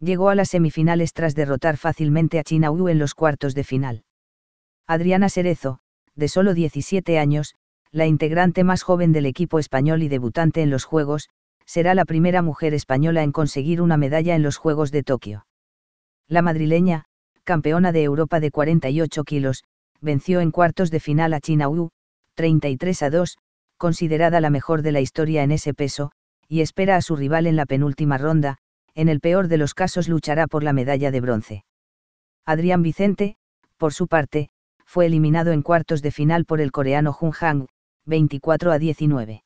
Llegó a las semifinales tras derrotar fácilmente a China Wu en los cuartos de final. Adriana Cerezo, de solo 17 años, la integrante más joven del equipo español y debutante en los Juegos, será la primera mujer española en conseguir una medalla en los Juegos de Tokio. La madrileña, campeona de Europa de 48 kilos, venció en cuartos de final a China Wu, 33 a 2, considerada la mejor de la historia en ese peso, y espera a su rival en la penúltima ronda, en el peor de los casos luchará por la medalla de bronce. Adrián Vicente, por su parte, fue eliminado en cuartos de final por el coreano Jung Hang, 24 a 19.